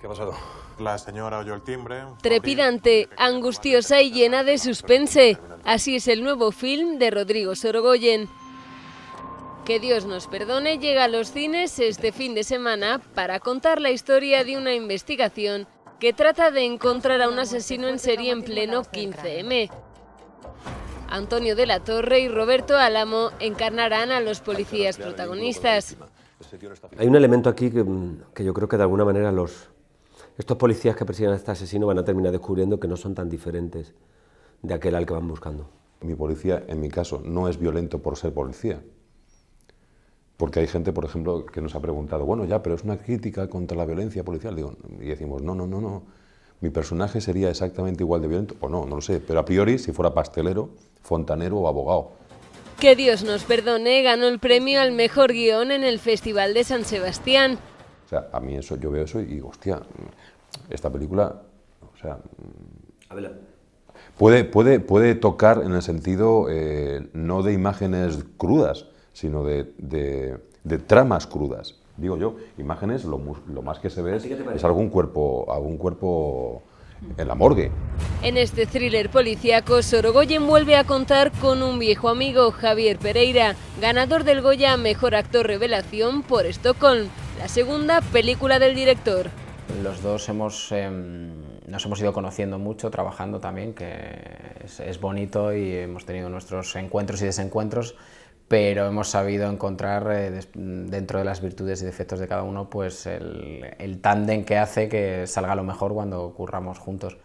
¿Qué ha pasado? La señora oyó el timbre. Trepidante, angustiosa y llena de suspense. Así es el nuevo film de Rodrigo Sorogoyen. Que Dios nos perdone llega a los cines este fin de semana para contar la historia de una investigación que trata de encontrar a un asesino en serie en pleno 15M. Antonio de la Torre y Roberto Álamo encarnarán a los policías protagonistas. Hay un elemento aquí que, que yo creo que de alguna manera los, estos policías que persiguen a este asesino van a terminar descubriendo que no son tan diferentes de aquel al que van buscando. Mi policía, en mi caso, no es violento por ser policía. Porque hay gente, por ejemplo, que nos ha preguntado, bueno, ya, pero es una crítica contra la violencia policial. Digo, y decimos, no, no, no, no. Mi personaje sería exactamente igual de violento, o no, no lo sé, pero a priori, si fuera pastelero, fontanero o abogado. Que Dios nos perdone, ganó el premio al mejor guión en el Festival de San Sebastián. O sea, a mí eso, yo veo eso y digo, hostia, mm, esta película, o sea... Mm, puede, puede, puede tocar en el sentido eh, no de imágenes crudas, sino de, tramas crudas. Digo yo, imágenes, lo, más que se ve es, algún cuerpo, algún cuerpo en la morgue. En este thriller policíaco, Sorogoyen vuelve a contar con un viejo amigo, Javier Pereira, ganador del Goya Mejor Actor Revelación por Estocolmo la segunda película del director. Los dos em, nos hemos ido conociendo mucho, trabajando también, que es, bonito y hemos tenido nuestros encuentros y desencuentros, pero hemos sabido encontrar eh, dentro de las virtudes y defectos de cada uno pues el, el tándem que hace que salga lo mejor cuando ocurramos juntos.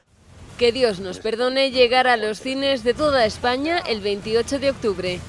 Que Dios nos perdone llegar a los cines de toda España el 28 de octubre.